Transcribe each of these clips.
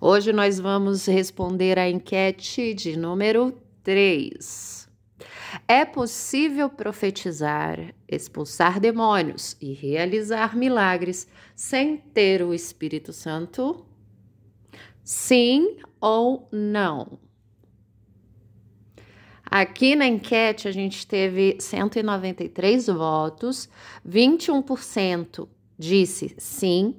Hoje nós vamos responder a enquete de número 3. É possível profetizar, expulsar demônios e realizar milagres sem ter o Espírito Santo? Sim ou não? Aqui na enquete a gente teve 193 votos, 21% disse sim,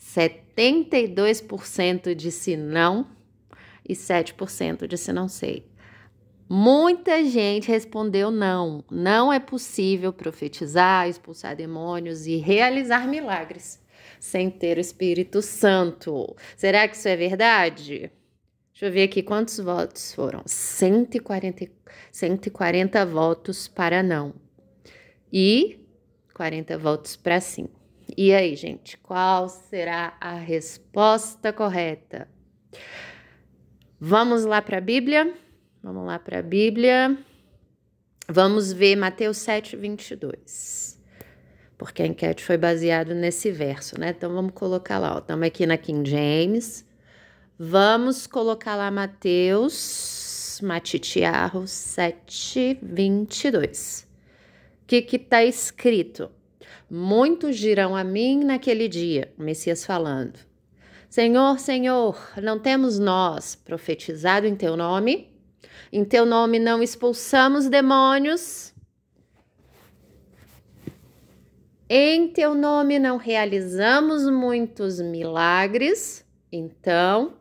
72% disse não e 7% disse não sei. Muita gente respondeu não. Não é possível profetizar, expulsar demônios e realizar milagres sem ter o Espírito Santo. Será que isso é verdade? Deixa eu ver aqui quantos votos foram. 140, 140 votos para não e 40 votos para sim. E aí, gente, qual será a resposta correta? Vamos lá para a Bíblia? Vamos lá para a Bíblia. Vamos ver Mateus 7, 22. Porque a enquete foi baseada nesse verso, né? Então vamos colocar lá, ó. Estamos aqui na King James. Vamos colocar lá Mateus, Matitiarro 7, 22. O que que tá escrito? Muitos dirão a mim naquele dia, o Messias falando: Senhor, Senhor, não temos nós profetizado em teu nome? Em teu nome não expulsamos demônios? Em teu nome não realizamos muitos milagres? Então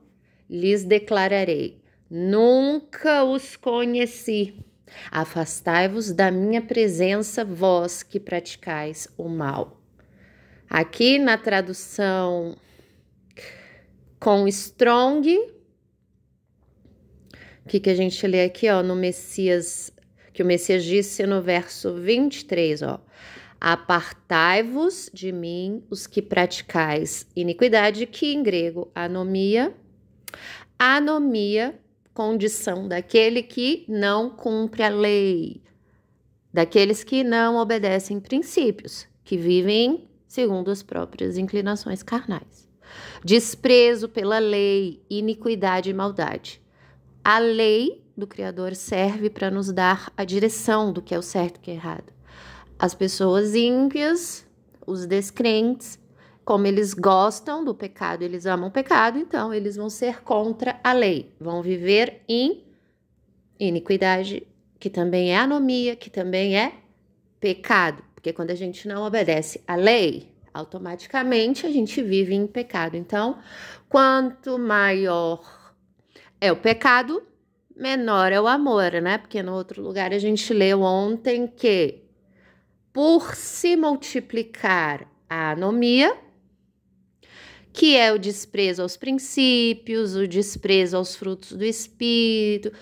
lhes declararei: Nunca os conheci. Afastai-vos da minha presença, vós que praticais o mal. Aqui na tradução com Strong, o que, que a gente lê aqui, ó, no Messias, que o Messias disse no verso 23, ó. Apartai-vos de mim os que praticais iniquidade, que em grego anomia. Anomia condição daquele que não cumpre a lei, daqueles que não obedecem princípios, que vivem segundo as próprias inclinações carnais. Desprezo pela lei, iniquidade e maldade. A lei do Criador serve para nos dar a direção do que é o certo e o que é errado. As pessoas ímpias, os descrentes, como eles gostam do pecado, eles amam o pecado, então eles vão ser contra a lei, vão viver em iniquidade, que também é anomia, que também é pecado, porque quando a gente não obedece à lei, automaticamente a gente vive em pecado. Então, quanto maior é o pecado, menor é o amor, né? Porque no outro lugar a gente leu ontem que por se multiplicar a anomia, que é o desprezo aos princípios, o desprezo aos frutos do espírito,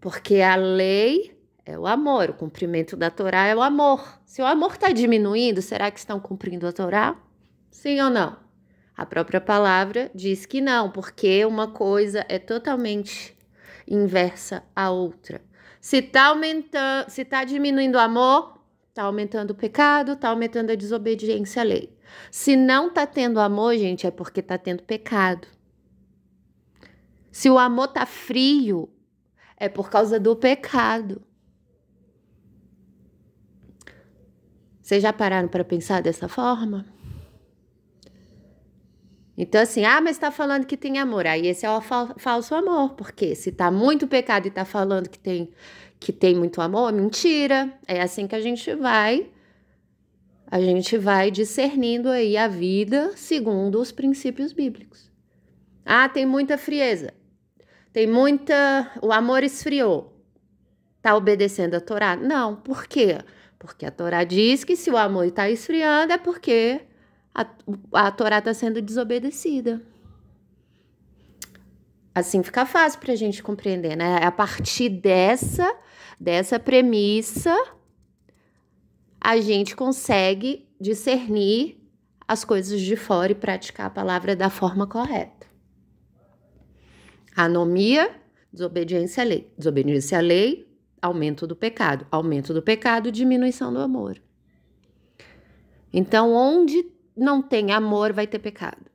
porque a lei é o amor, o cumprimento da Torá é o amor. Se o amor está diminuindo, será que estão cumprindo a Torá? Sim ou não? A própria palavra diz que não, porque uma coisa é totalmente inversa à outra. Se está aumentando, se está diminuindo o amor, está aumentando o pecado, está aumentando a desobediência à lei. Se não tá tendo amor, gente, é porque tá tendo pecado. Se o amor tá frio, é por causa do pecado. Vocês já pararam para pensar dessa forma? Então, assim, ah, mas está falando que tem amor. Aí esse é o falso amor, porque se tá muito pecado e tá falando que tem, que tem muito amor, é mentira. É assim que a gente vai a gente vai discernindo aí a vida segundo os princípios bíblicos. Ah, tem muita frieza. Tem muita. O amor esfriou. Tá obedecendo a Torá? Não. Por quê? Porque a Torá diz que se o amor está esfriando é porque a, a Torá está sendo desobedecida. Assim fica fácil para a gente compreender, né? É a partir dessa, dessa premissa a gente consegue discernir as coisas de fora e praticar a palavra da forma correta. Anomia, desobediência à lei. Desobediência à lei, aumento do pecado. Aumento do pecado, diminuição do amor. Então, onde não tem amor, vai ter pecado.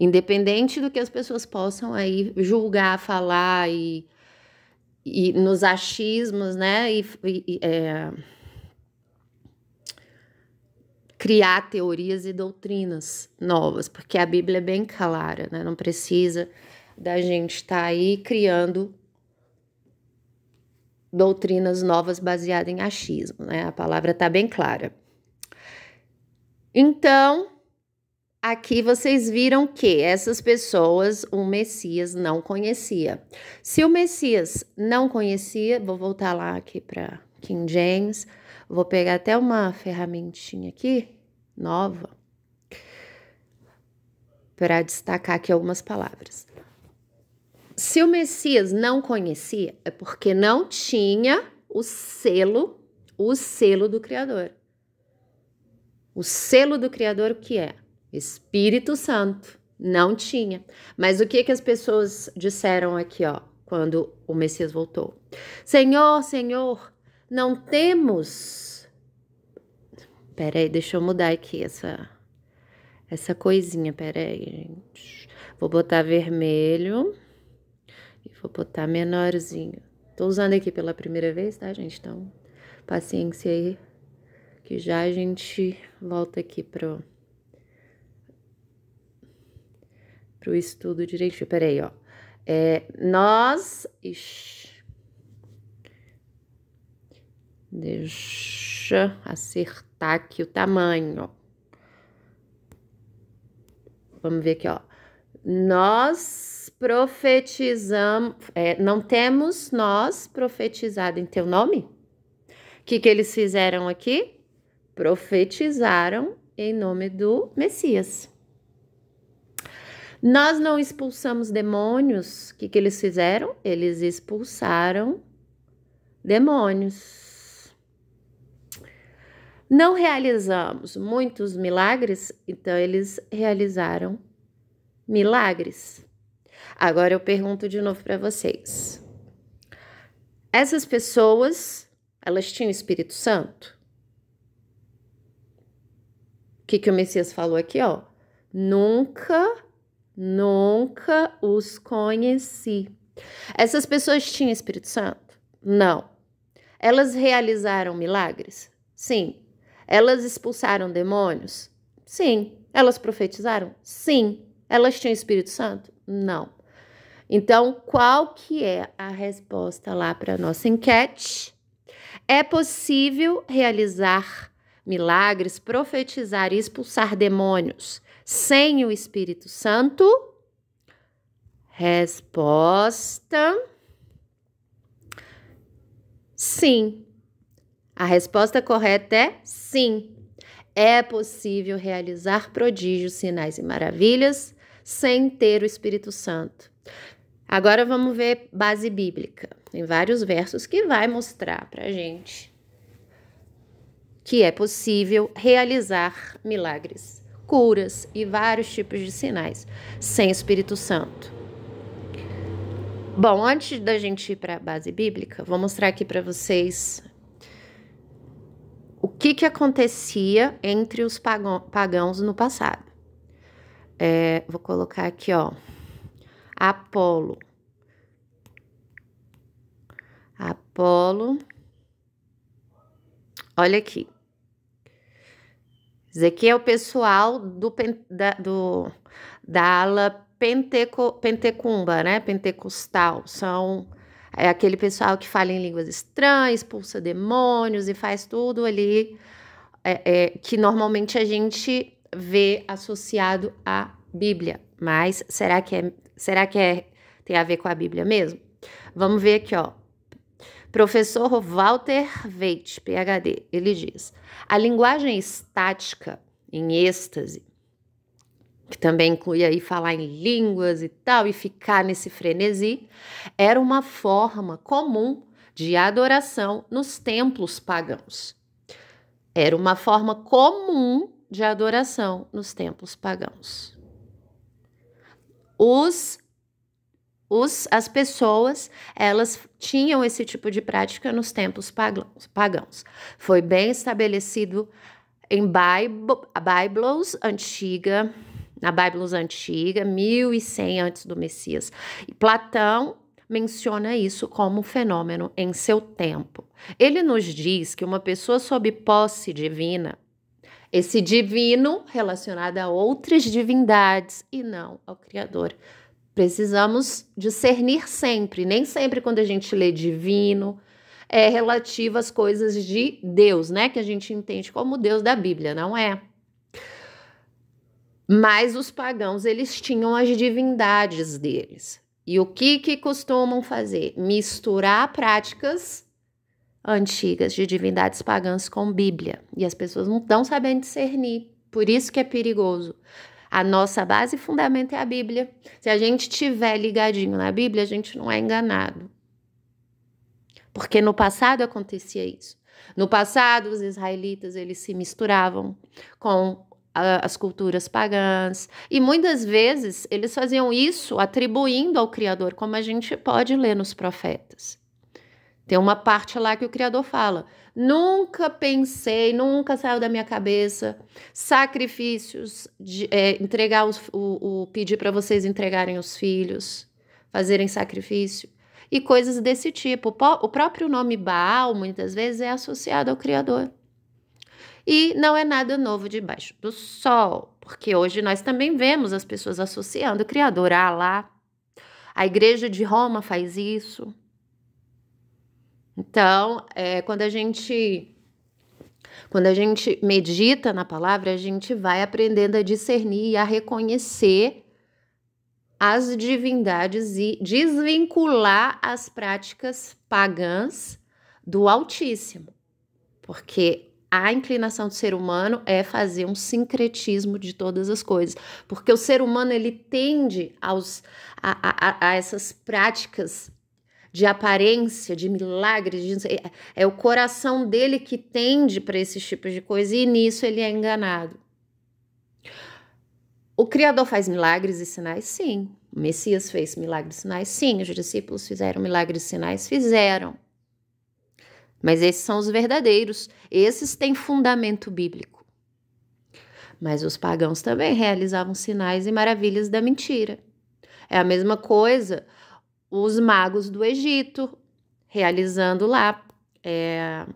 Independente do que as pessoas possam aí julgar, falar e, e nos achismos, né? E, e é criar teorias e doutrinas novas, porque a Bíblia é bem clara, né? Não precisa da gente estar tá aí criando doutrinas novas baseadas em achismo, né? A palavra está bem clara. Então, aqui vocês viram que essas pessoas o Messias não conhecia. Se o Messias não conhecia, vou voltar lá aqui para King James, vou pegar até uma ferramentinha aqui nova, para destacar aqui algumas palavras. Se o Messias não conhecia, é porque não tinha o selo, o selo do Criador. O selo do Criador, o que é? Espírito Santo. Não tinha. Mas o que, que as pessoas disseram aqui, ó, quando o Messias voltou? Senhor, Senhor, não temos Pera aí, deixa eu mudar aqui essa, essa coisinha. Pera aí, gente. Vou botar vermelho e vou botar menorzinho. Tô usando aqui pela primeira vez, tá, gente? Então, paciência aí, que já a gente volta aqui pro, pro estudo direitinho. Pera aí, ó. É, nós... Ixi. Deixa acertar Tá aqui o tamanho. Vamos ver aqui, ó. Nós profetizamos, é, não temos nós profetizado em teu nome? O que, que eles fizeram aqui? Profetizaram em nome do Messias. Nós não expulsamos demônios. O que, que eles fizeram? Eles expulsaram demônios não realizamos muitos milagres, então eles realizaram milagres. Agora eu pergunto de novo para vocês. Essas pessoas, elas tinham Espírito Santo? O que, que o Messias falou aqui, ó? Nunca, nunca os conheci. Essas pessoas tinham Espírito Santo? Não. Elas realizaram milagres? Sim, elas expulsaram demônios? Sim. Elas profetizaram? Sim. Elas tinham Espírito Santo? Não. Então, qual que é a resposta lá para a nossa enquete? É possível realizar milagres, profetizar e expulsar demônios sem o Espírito Santo? Resposta: Sim, a resposta correta é sim. É possível realizar prodígios, sinais e maravilhas sem ter o Espírito Santo. Agora vamos ver base bíblica. Tem vários versos que vai mostrar para gente que é possível realizar milagres, curas e vários tipos de sinais sem Espírito Santo. Bom, antes da gente ir para a base bíblica, vou mostrar aqui para vocês o que, que acontecia entre os pagãos no passado. É, vou colocar aqui, ó. Apolo. Apolo. Olha aqui. Isso aqui é o pessoal do, da, do, da ala penteco, pentecumba, né? Pentecostal. São é aquele pessoal que fala em línguas estranhas, expulsa demônios e faz tudo ali é, é, que normalmente a gente vê associado à Bíblia. Mas será que é, será que é, tem a ver com a Bíblia mesmo? Vamos ver aqui, ó. Professor Walter Veit, PhD, ele diz: a linguagem estática em êxtase que também inclui aí falar em línguas e tal, e ficar nesse frenesi, era uma forma comum de adoração nos templos pagãos. Era uma forma comum de adoração nos templos pagãos. Os, os, as pessoas, elas tinham esse tipo de prática nos templos pagãos. pagãos. Foi bem estabelecido em Biblos, antiga na Bíblia antiga, 1100 antes do Messias. E Platão menciona isso como um fenômeno em seu tempo. Ele nos diz que uma pessoa sob posse divina, esse divino relacionado a outras divindades e não ao Criador. Precisamos discernir sempre, nem sempre quando a gente lê divino, é relativo às coisas de Deus, né? Que a gente entende como Deus da Bíblia, não é? Mas os pagãos, eles tinham as divindades deles. E o que que costumam fazer? Misturar práticas antigas de divindades pagãs com Bíblia. E as pessoas não estão sabendo discernir. Por isso que é perigoso. A nossa base e fundamento é a Bíblia. Se a gente tiver ligadinho na Bíblia, a gente não é enganado. Porque no passado acontecia isso. No passado, os israelitas eles se misturavam com as culturas pagãs. E muitas vezes eles faziam isso atribuindo ao Criador, como a gente pode ler nos profetas. Tem uma parte lá que o Criador fala: nunca pensei, nunca saiu da minha cabeça sacrifícios, de, é, entregar os, o, o pedir para vocês entregarem os filhos, fazerem sacrifício e coisas desse tipo. O próprio nome Baal muitas vezes é associado ao Criador. E não é nada novo debaixo do sol, porque hoje nós também vemos as pessoas associando o Criador a Alá. A Igreja de Roma faz isso. Então, é, quando a gente quando a gente medita na palavra, a gente vai aprendendo a discernir e a reconhecer as divindades e desvincular as práticas pagãs do Altíssimo. Porque a inclinação do ser humano é fazer um sincretismo de todas as coisas, porque o ser humano ele tende aos, a, a, a essas práticas de aparência, de milagres, de... É, é o coração dele que tende para esses tipos de coisa e nisso ele é enganado. O Criador faz milagres e sinais? Sim. O Messias fez milagres e sinais? Sim. Os discípulos fizeram milagres e sinais? Fizeram. Mas esses são os verdadeiros, esses têm fundamento bíblico. Mas os pagãos também realizavam sinais e maravilhas da mentira. É a mesma coisa os magos do Egito, realizando lá. É,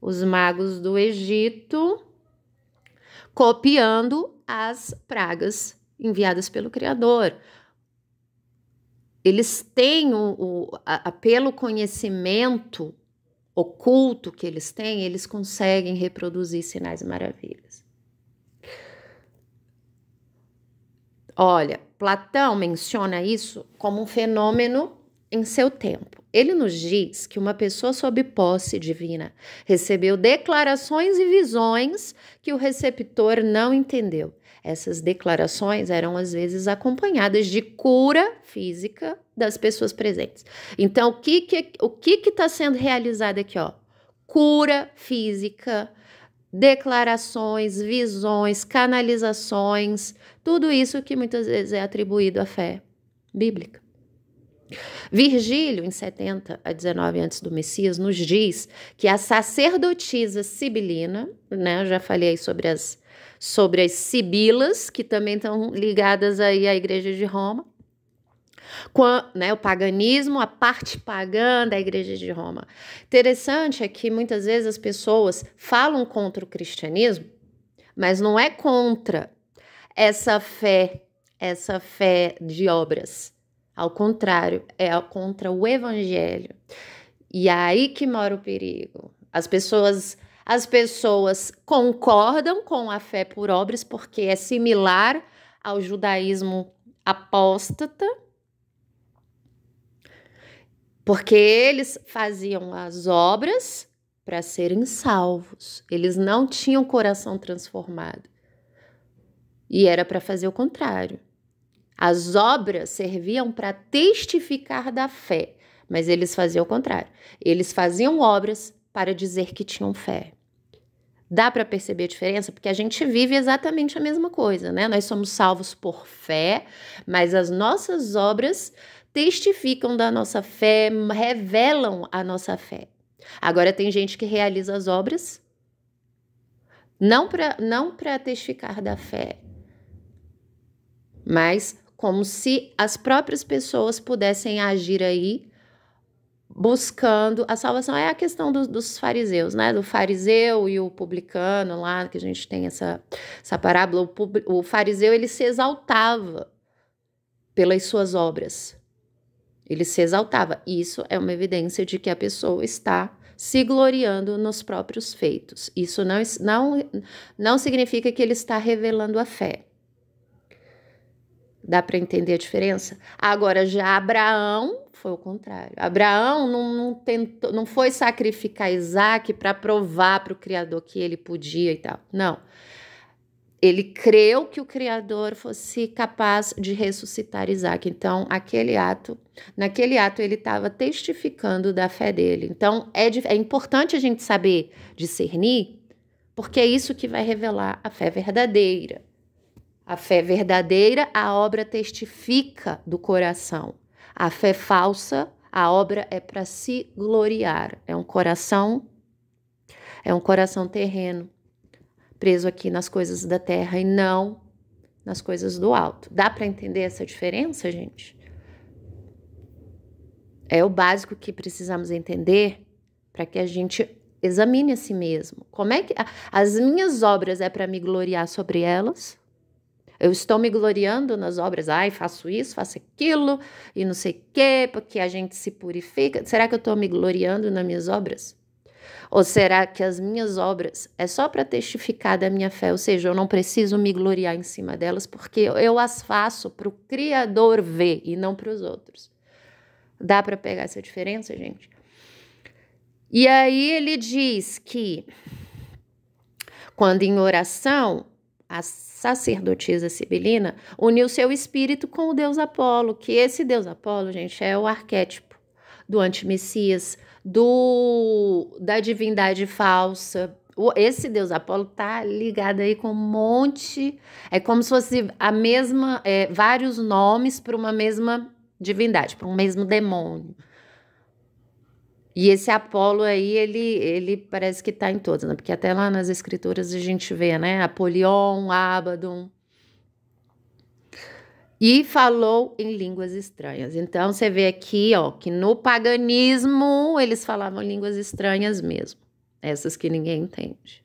os magos do Egito copiando as pragas enviadas pelo Criador eles têm o, o a, pelo conhecimento oculto que eles têm, eles conseguem reproduzir sinais e maravilhas. Olha, Platão menciona isso como um fenômeno em seu tempo. Ele nos diz que uma pessoa sob posse divina recebeu declarações e visões que o receptor não entendeu. Essas declarações eram às vezes acompanhadas de cura física das pessoas presentes. Então, o que que o que que está sendo realizado aqui, ó? Cura física, declarações, visões, canalizações, tudo isso que muitas vezes é atribuído à fé bíblica. Virgílio, em 70 a 19 antes do Messias, nos diz que a sacerdotisa sibilina, né, já falei sobre as sobre as sibilas, que também estão ligadas aí à Igreja de Roma. com né, o paganismo, a parte pagã da Igreja de Roma. Interessante é que muitas vezes as pessoas falam contra o cristianismo, mas não é contra essa fé, essa fé de obras. Ao contrário, é contra o evangelho. E é aí que mora o perigo. As pessoas as pessoas concordam com a fé por obras porque é similar ao judaísmo apóstata, porque eles faziam as obras para serem salvos. Eles não tinham coração transformado. E era para fazer o contrário. As obras serviam para testificar da fé, mas eles faziam o contrário. Eles faziam obras para dizer que tinham fé. Dá para perceber a diferença? Porque a gente vive exatamente a mesma coisa, né? Nós somos salvos por fé, mas as nossas obras testificam da nossa fé, revelam a nossa fé. Agora tem gente que realiza as obras não para não para testificar da fé, mas como se as próprias pessoas pudessem agir aí buscando a salvação. É a questão do, dos fariseus, né? Do fariseu e o publicano lá, que a gente tem essa, essa parábola. O, o fariseu, ele se exaltava pelas suas obras. Ele se exaltava. Isso é uma evidência de que a pessoa está se gloriando nos próprios feitos. Isso não, não, não significa que ele está revelando a fé. Dá para entender a diferença? Agora, já Abraão foi o contrário. Abraão não, não, tentou, não foi sacrificar Isaac para provar para o Criador que ele podia e tal. Não. Ele creu que o Criador fosse capaz de ressuscitar Isaac. Então, aquele ato, naquele ato, ele estava testificando da fé dele. Então, é, é importante a gente saber discernir, porque é isso que vai revelar a fé verdadeira. A fé verdadeira, a obra testifica do coração. A fé falsa, a obra é para se gloriar. É um coração é um coração terreno, preso aqui nas coisas da terra e não nas coisas do alto. Dá para entender essa diferença, gente? É o básico que precisamos entender para que a gente examine a si mesmo. Como é que as minhas obras é para me gloriar sobre elas? Eu estou me gloriando nas obras, ai, faço isso, faço aquilo e não sei o quê, porque a gente se purifica. Será que eu estou me gloriando nas minhas obras? Ou será que as minhas obras é só para testificar da minha fé? Ou seja, eu não preciso me gloriar em cima delas, porque eu as faço para o Criador ver e não para os outros. Dá para pegar essa diferença, gente? E aí ele diz que quando em oração a sacerdotisa sibilina, uniu seu espírito com o deus Apolo, que esse deus Apolo, gente, é o arquétipo do antimessias, do da divindade falsa. Esse deus Apolo tá ligado aí com um monte, é como se fosse a mesma, é, vários nomes para uma mesma divindade, para um mesmo demônio. E esse Apolo aí, ele, ele parece que está em todas, né? porque até lá nas escrituras a gente vê, né? Apolion, Abaddon. E falou em línguas estranhas. Então você vê aqui, ó, que no paganismo eles falavam línguas estranhas mesmo, essas que ninguém entende.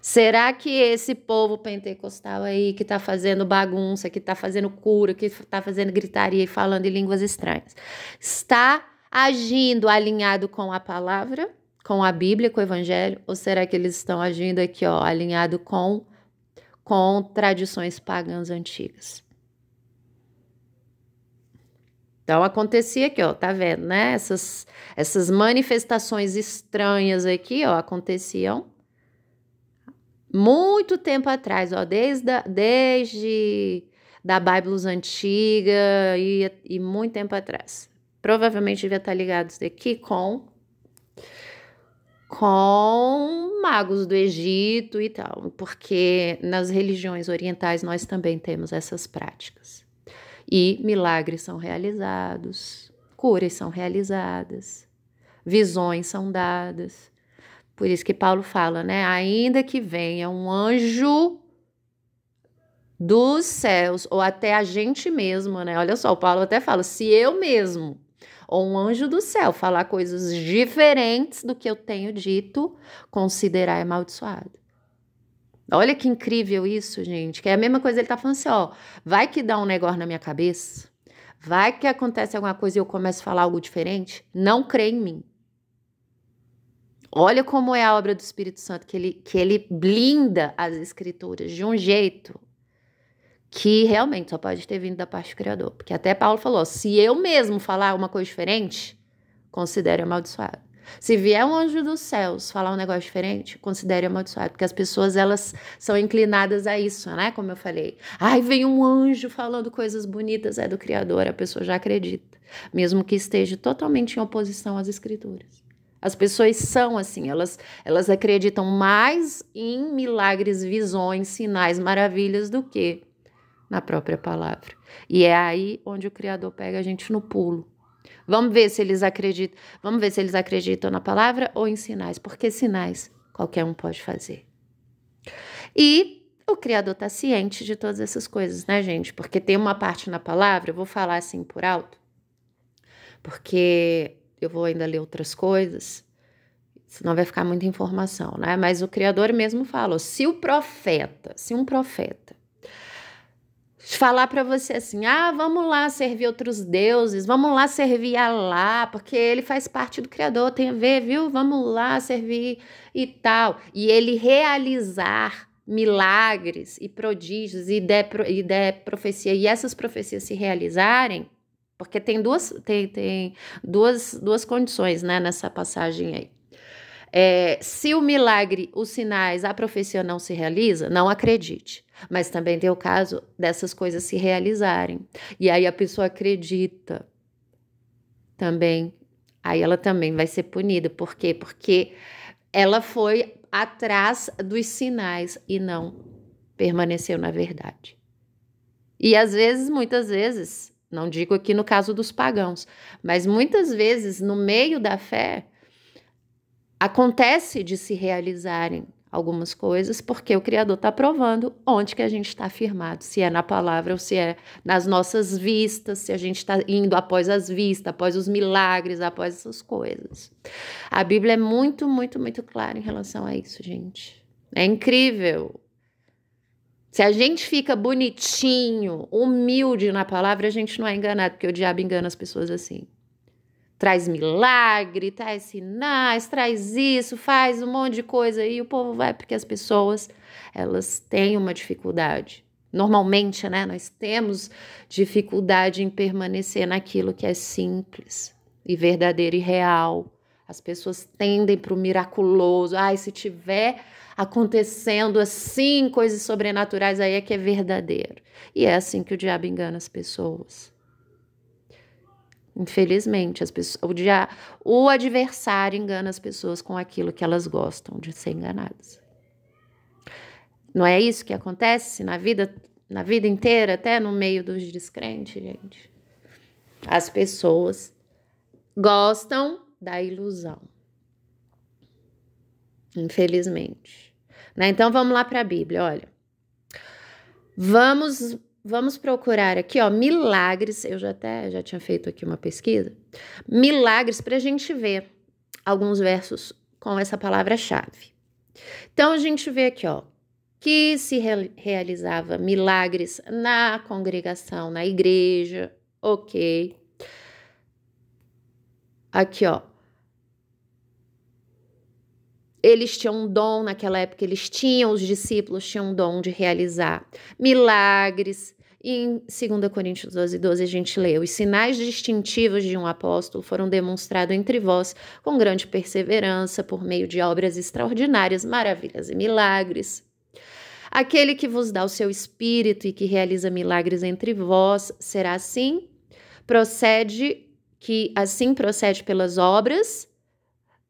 Será que esse povo pentecostal aí que está fazendo bagunça, que está fazendo cura, que está fazendo gritaria e falando em línguas estranhas, está agindo alinhado com a palavra, com a Bíblia, com o Evangelho? Ou será que eles estão agindo aqui, ó, alinhado com, com tradições pagãs antigas? Então acontecia aqui, ó, tá vendo, né? Essas, essas manifestações estranhas aqui, ó, aconteciam muito tempo atrás, ó, desde, a, desde da Bíblia antiga e, e muito tempo atrás. Provavelmente devia estar ligado isso daqui com com magos do Egito e tal, porque nas religiões orientais nós também temos essas práticas. E milagres são realizados, curas são realizadas, visões são dadas. Por isso que Paulo fala, né? Ainda que venha um anjo dos céus ou até a gente mesmo, né? Olha só, o Paulo até fala, se eu mesmo ou um anjo do céu falar coisas diferentes do que eu tenho dito, considerar amaldiçoado. Olha que incrível isso, gente. Que é a mesma coisa ele tá falando assim, ó, vai que dá um negócio na minha cabeça, vai que acontece alguma coisa e eu começo a falar algo diferente, não crê em mim. Olha como é a obra do Espírito Santo, que ele, que ele blinda as escrituras de um jeito que realmente só pode ter vindo da parte do Criador. Porque até Paulo falou: se eu mesmo falar uma coisa diferente, considere amaldiçoado. Se vier um anjo dos céus falar um negócio diferente, considere amaldiçoado, porque as pessoas elas são inclinadas a isso, né? Como eu falei. Ai, vem um anjo falando coisas bonitas, é do Criador, a pessoa já acredita, mesmo que esteja totalmente em oposição às escrituras. As pessoas são assim, elas, elas acreditam mais em milagres, visões, sinais, maravilhas do que na própria palavra. E é aí onde o Criador pega a gente no pulo. Vamos ver se eles acreditam, vamos ver se eles acreditam na palavra ou em sinais, porque sinais qualquer um pode fazer. E o Criador está ciente de todas essas coisas, né, gente? Porque tem uma parte na palavra, eu vou falar assim por alto, porque eu vou ainda ler outras coisas, senão vai ficar muita informação, né? Mas o Criador mesmo fala: se o profeta, se um profeta falar para você assim: ah, vamos lá servir outros deuses, vamos lá servir Alá, porque ele faz parte do Criador, tem a ver, viu? Vamos lá servir e tal. E ele realizar milagres e prodígios e der, e der profecia e essas profecias se realizarem, porque tem duas, tem, tem duas, duas condições né, nessa passagem aí. É, se o milagre, os sinais, a profecia não se realiza, não acredite. Mas também tem o caso dessas coisas se realizarem. E aí a pessoa acredita também. Aí ela também vai ser punida. Por quê? Porque ela foi atrás dos sinais e não permaneceu na verdade. E às vezes, muitas vezes, não digo aqui no caso dos pagãos, mas muitas vezes no meio da fé acontece de se realizarem algumas coisas, porque o Criador está provando onde que a gente está firmado, se é na palavra ou se é nas nossas vistas, se a gente está indo após as vistas, após os milagres, após essas coisas. A Bíblia é muito, muito, muito clara em relação a isso, gente. É incrível. Se a gente fica bonitinho, humilde na palavra, a gente não é enganado, porque o diabo engana as pessoas assim traz milagre, traz sinais, traz isso, faz um monte de coisa e o povo vai porque as pessoas elas têm uma dificuldade. Normalmente, né, nós temos dificuldade em permanecer naquilo que é simples e verdadeiro e real. As pessoas tendem para o miraculoso. Ai, ah, se tiver acontecendo assim, coisas sobrenaturais, aí é que é verdadeiro. E é assim que o diabo engana as pessoas. Infelizmente, as pessoas, o, dia, o adversário engana as pessoas com aquilo que elas gostam de ser enganadas. Não é isso que acontece na vida, na vida inteira, até no meio dos descrentes, gente. As pessoas gostam da ilusão. Infelizmente. Né? Então vamos lá para a Bíblia, olha. Vamos vamos procurar aqui, ó, milagres. Eu já até já tinha feito aqui uma pesquisa. Milagres para a gente ver alguns versos com essa palavra-chave. Então a gente vê aqui, ó, que se re realizava milagres na congregação, na igreja, ok. Aqui, ó, eles tinham um dom, naquela época eles tinham, os discípulos tinham um dom de realizar milagres. em 2 Coríntios 12, 12 a gente lê: Os sinais distintivos de um apóstolo foram demonstrados entre vós com grande perseverança, por meio de obras extraordinárias, maravilhas e milagres. Aquele que vos dá o seu espírito e que realiza milagres entre vós, será assim? Procede que assim procede pelas obras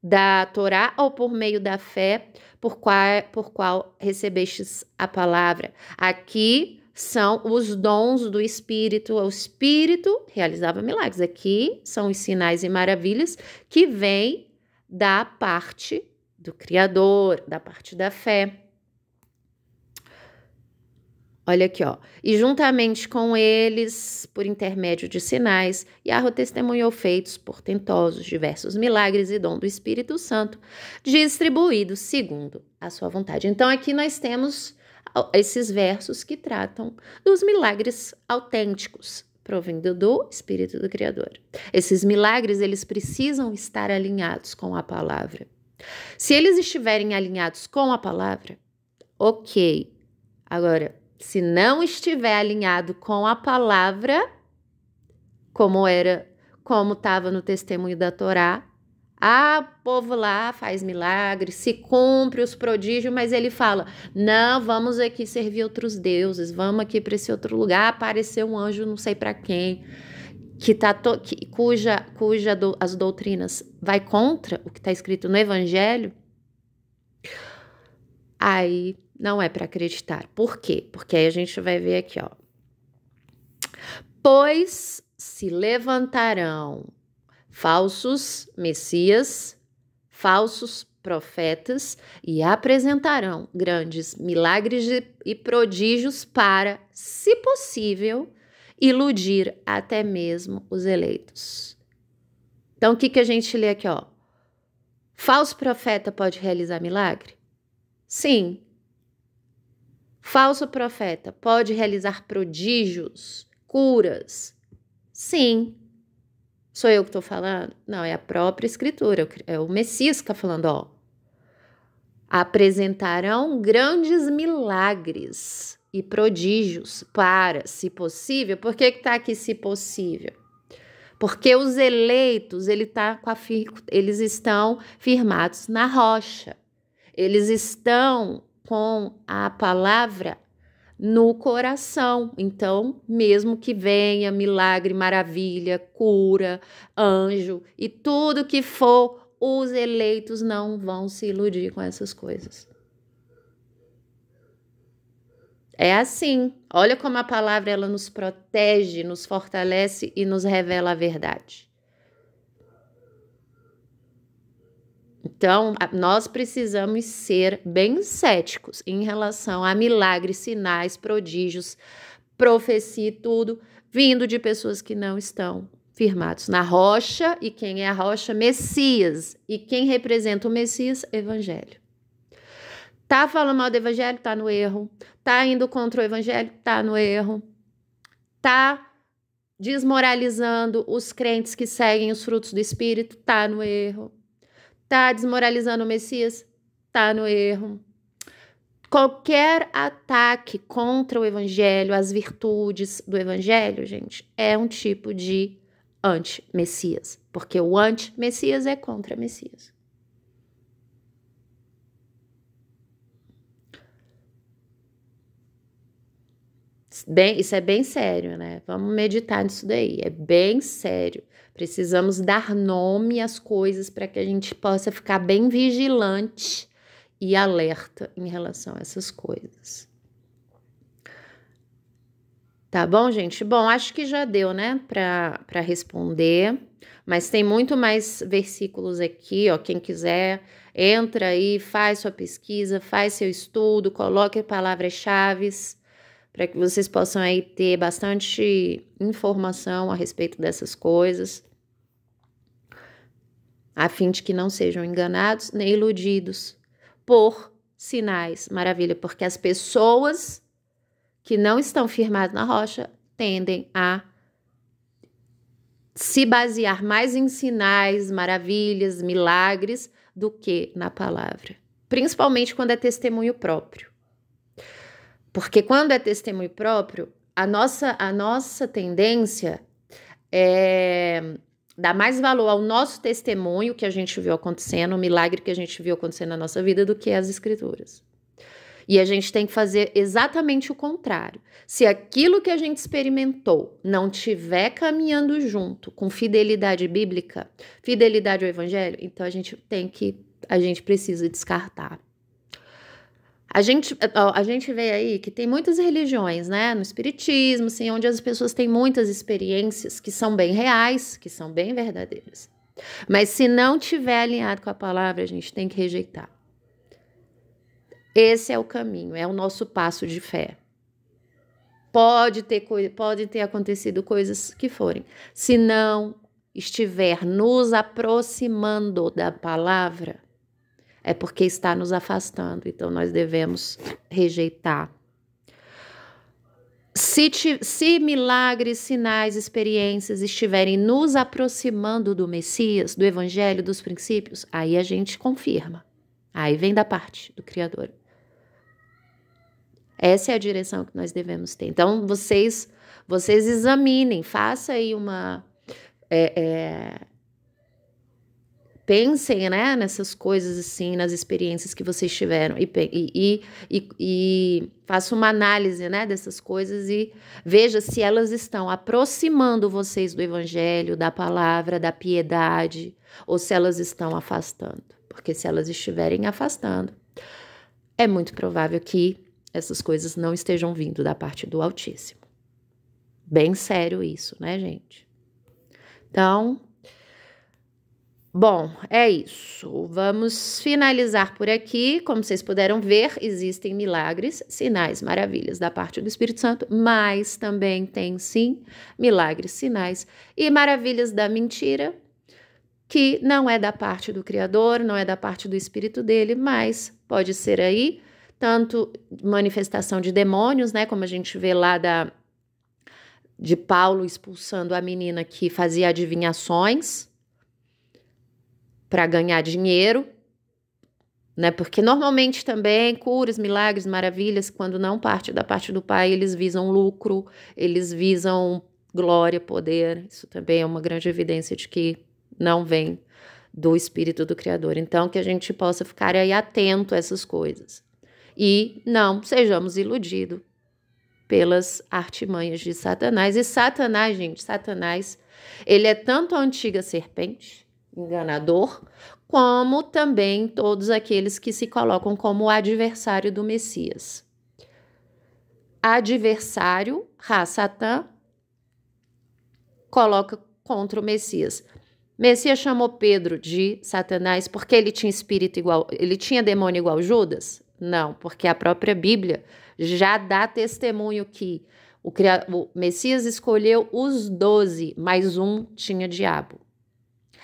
da Torá ou por meio da fé por qual, por qual recebestes a palavra. Aqui são os dons do Espírito. O Espírito realizava milagres. Aqui são os sinais e maravilhas que vêm da parte do Criador, da parte da fé. Olha aqui, ó. E juntamente com eles, por intermédio de sinais, Yahweh testemunhou feitos portentosos, diversos milagres e dom do Espírito Santo, distribuídos segundo a sua vontade. Então, aqui nós temos esses versos que tratam dos milagres autênticos, provindo do Espírito do Criador. Esses milagres, eles precisam estar alinhados com a palavra. Se eles estiverem alinhados com a palavra, ok. Agora, se não estiver alinhado com a palavra, como era, como estava no testemunho da Torá, ah, povo lá faz milagres, se cumpre os prodígios, mas ele fala: não, vamos aqui servir outros deuses, vamos aqui para esse outro lugar. Apareceu um anjo, não sei para quem, que tá to, que, cuja, cuja do, as doutrinas vai contra o que está escrito no Evangelho. Aí não é para acreditar. Por quê? Porque aí a gente vai ver aqui, ó. Pois se levantarão falsos messias, falsos profetas e apresentarão grandes milagres e prodígios para, se possível, iludir até mesmo os eleitos. Então, o que, que a gente lê aqui? Ó? Falso profeta pode realizar milagre? Sim, Falso profeta pode realizar prodígios, curas? Sim. Sou eu que estou falando? Não, é a própria Escritura, é o é Messias que está falando, ó. Apresentarão grandes milagres e prodígios para, se possível. Por que está aqui, se possível? Porque os eleitos, ele tá com a eles estão firmados na rocha. Eles estão com a palavra no coração. Então, mesmo que venha milagre, maravilha, cura, anjo e tudo que for, os eleitos não vão se iludir com essas coisas. É assim. Olha como a palavra ela nos protege, nos fortalece e nos revela a verdade. Então, nós precisamos ser bem céticos em relação a milagres, sinais, prodígios, profecia e tudo vindo de pessoas que não estão firmados na rocha, e quem é a rocha? Messias. E quem representa o Messias? Evangelho. Tá falando mal do evangelho? Tá no erro. Tá indo contra o evangelho? Tá no erro. Tá desmoralizando os crentes que seguem os frutos do espírito? Tá no erro Está desmoralizando o Messias? Está no erro. Qualquer ataque contra o evangelho, as virtudes do evangelho, gente, é um tipo de anti-messias, porque o anti-messias é contra-messias. Bem, isso é bem sério, né? Vamos meditar nisso daí. É bem sério. Precisamos dar nome às coisas para que a gente possa ficar bem vigilante e alerta em relação a essas coisas. Tá bom, gente? Bom, acho que já deu, né, para responder. Mas tem muito mais versículos aqui, ó. Quem quiser, entra aí, faz sua pesquisa, faz seu estudo, coloque palavras-chave para que vocês possam aí ter bastante informação a respeito dessas coisas, a fim de que não sejam enganados nem iludidos por sinais. Maravilha, porque as pessoas que não estão firmadas na rocha tendem a se basear mais em sinais, maravilhas, milagres do que na palavra, principalmente quando é testemunho próprio. Porque quando é testemunho próprio, a nossa, a nossa tendência é dar mais valor ao nosso testemunho que a gente viu acontecendo, o milagre que a gente viu acontecendo na nossa vida, do que as escrituras. E a gente tem que fazer exatamente o contrário. Se aquilo que a gente experimentou não tiver caminhando junto com fidelidade bíblica, fidelidade ao evangelho, então a gente tem que a gente precisa descartar. A gente, eh, a gente vê aí que tem muitas religiões, né? No Espiritismo, assim, onde as pessoas têm muitas experiências que são bem reais, que são bem verdadeiras. Mas se não tiver alinhado com a palavra, a gente tem que rejeitar. Esse é o caminho, é o nosso passo de fé. Pode ter, pode ter acontecido coisas que forem. Se não estiver nos aproximando da palavra, é porque está nos afastando. Então nós devemos rejeitar. Se, te, se, milagres, sinais, experiências estiverem nos aproximando do Messias, do Evangelho, dos princípios, aí a gente confirma. Aí vem da parte do Criador. Essa é a direção que nós devemos ter. Então, vocês, vocês examinem, faça aí uma. É, é, pensem, né, nessas coisas assim, nas experiências que vocês tiveram e, e, e, e faça uma análise, né, dessas coisas e veja se elas estão aproximando vocês do evangelho, da palavra, da piedade, ou se elas estão afastando. Porque se elas estiverem afastando, é muito provável que essas coisas não estejam vindo da parte do Altíssimo. Bem sério isso, né, gente? Então, Bom, é isso. Vamos finalizar por aqui. Como vocês puderam ver, existem milagres, sinais, maravilhas da parte do Espírito Santo, mas também tem sim milagres, sinais e maravilhas da mentira, que não é da parte do Criador, não é da parte do Espírito dele, mas pode ser aí tanto manifestação de demônios, né, como a gente vê lá da de Paulo expulsando a menina que fazia adivinhações para ganhar dinheiro, né? Porque normalmente também curas, milagres, maravilhas, quando não parte da parte do Pai, eles visam lucro, eles visam glória, poder. Isso também é uma grande evidência de que não vem do espírito do criador. Então que a gente possa ficar aí atento a essas coisas. E não sejamos iludidos pelas artimanhas de Satanás. E Satanás, gente, Satanás, ele é tanto a antiga serpente enganador, como também todos aqueles que se colocam como adversário do Messias. Adversário, satã, coloca contra o Messias. Messias chamou Pedro de Satanás porque ele tinha espírito igual, ele tinha demônio igual Judas? Não, porque a própria Bíblia já dá testemunho que o, o Messias escolheu os doze, mas um tinha diabo.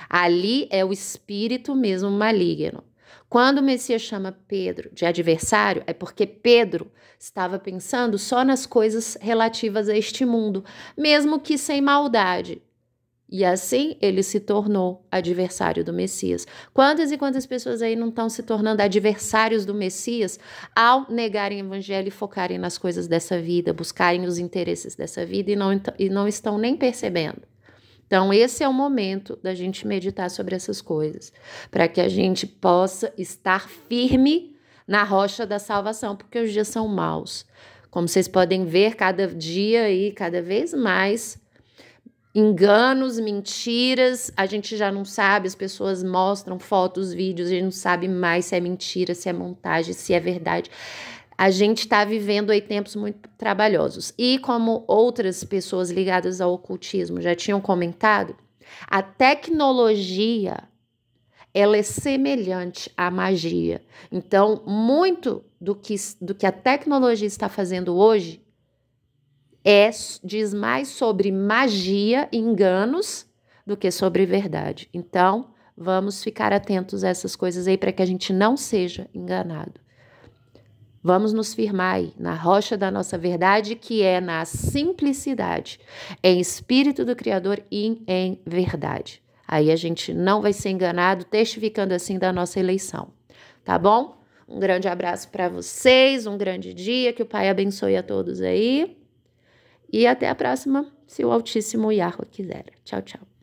Ali é o espírito mesmo maligno. Quando o Messias chama Pedro de adversário, é porque Pedro estava pensando só nas coisas relativas a este mundo, mesmo que sem maldade. E assim ele se tornou adversário do Messias. Quantas e quantas pessoas aí não estão se tornando adversários do Messias ao negarem o evangelho e focarem nas coisas dessa vida, buscarem os interesses dessa vida e não, e não estão nem percebendo? Então, esse é o momento da gente meditar sobre essas coisas, para que a gente possa estar firme na rocha da salvação, porque os dias são maus. Como vocês podem ver, cada dia aí, cada vez mais enganos, mentiras, a gente já não sabe, as pessoas mostram fotos, vídeos, a gente não sabe mais se é mentira, se é montagem, se é verdade a gente está vivendo aí tempos muito trabalhosos. E como outras pessoas ligadas ao ocultismo já tinham comentado, a tecnologia ela é semelhante à magia. Então, muito do que, do que a tecnologia está fazendo hoje é, diz mais sobre magia, enganos, do que sobre verdade. Então, vamos ficar atentos a essas coisas aí para que a gente não seja enganado. Vamos nos firmar aí, na rocha da nossa verdade, que é na simplicidade, em espírito do Criador e em verdade. Aí a gente não vai ser enganado, testificando assim da nossa eleição. Tá bom? Um grande abraço para vocês, um grande dia, que o Pai abençoe a todos aí. E até a próxima, se o Altíssimo Yahweh quiser. Tchau, tchau.